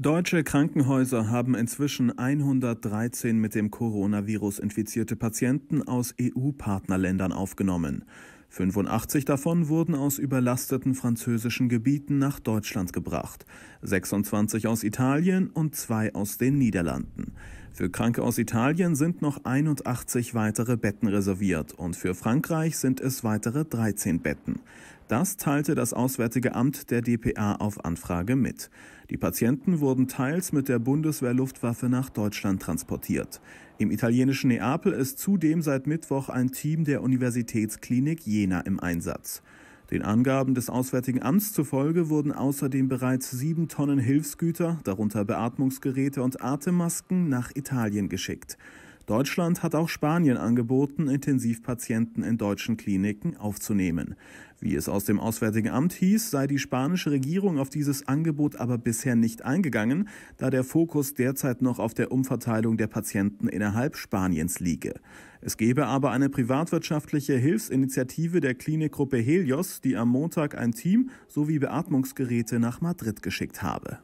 Deutsche Krankenhäuser haben inzwischen 113 mit dem Coronavirus infizierte Patienten aus EU-Partnerländern aufgenommen. 85 davon wurden aus überlasteten französischen Gebieten nach Deutschland gebracht, 26 aus Italien und zwei aus den Niederlanden. Für Kranke aus Italien sind noch 81 weitere Betten reserviert und für Frankreich sind es weitere 13 Betten. Das teilte das Auswärtige Amt der DPA auf Anfrage mit. Die Patienten wurden teils mit der Bundeswehrluftwaffe nach Deutschland transportiert. Im italienischen Neapel ist zudem seit Mittwoch ein Team der Universitätsklinik Jena im Einsatz. Den Angaben des Auswärtigen Amts zufolge wurden außerdem bereits sieben Tonnen Hilfsgüter, darunter Beatmungsgeräte und Atemmasken, nach Italien geschickt. Deutschland hat auch Spanien angeboten, Intensivpatienten in deutschen Kliniken aufzunehmen. Wie es aus dem Auswärtigen Amt hieß, sei die spanische Regierung auf dieses Angebot aber bisher nicht eingegangen, da der Fokus derzeit noch auf der Umverteilung der Patienten innerhalb Spaniens liege. Es gebe aber eine privatwirtschaftliche Hilfsinitiative der Klinikgruppe Helios, die am Montag ein Team sowie Beatmungsgeräte nach Madrid geschickt habe.